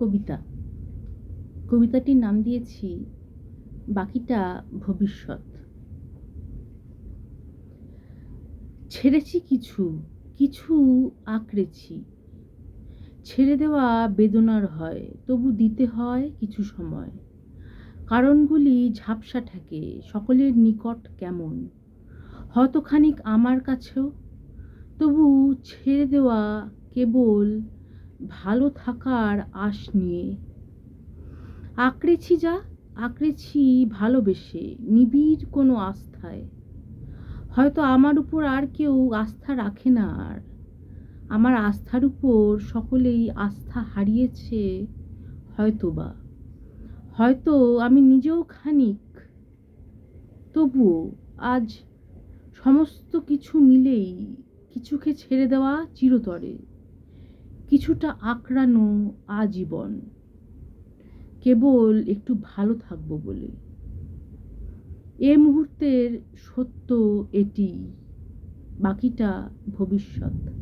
কবিতা কবিতাটির নাম দিয়েছি বাকিটা ভবিষ্যৎ ছেড়েছি কিছু কিছু আঁকড়েছি ছেড়ে দেওয়া বেদনার হয় তবু দিতে হয় কিছু সময় কারণগুলি ঝাপসা থাকে সকলের নিকট কেমন হয়তো আমার কাছেও তবু ছেড়ে দেওয়া কেবল ভালো থাকার আশ নিয়ে আঁকড়েছি যা আঁকড়েছি ভালোবেসে নিবিড় কোনো আস্থায় হয়তো আমার উপর আর কেউ আস্থা রাখে না আর আমার আস্থার উপর সকলেই আস্থা হারিয়েছে হয়তো বা হয়তো আমি নিজেও খানিক তবুও আজ সমস্ত কিছু মিলেই কিছুকে ছেড়ে দেওয়া চিরতরে কিছুটা আঁকড়ানো আজীবন কেবল একটু ভালো থাকবো বলে এ মুহূর্তের সত্য এটি বাকিটা ভবিষ্যৎ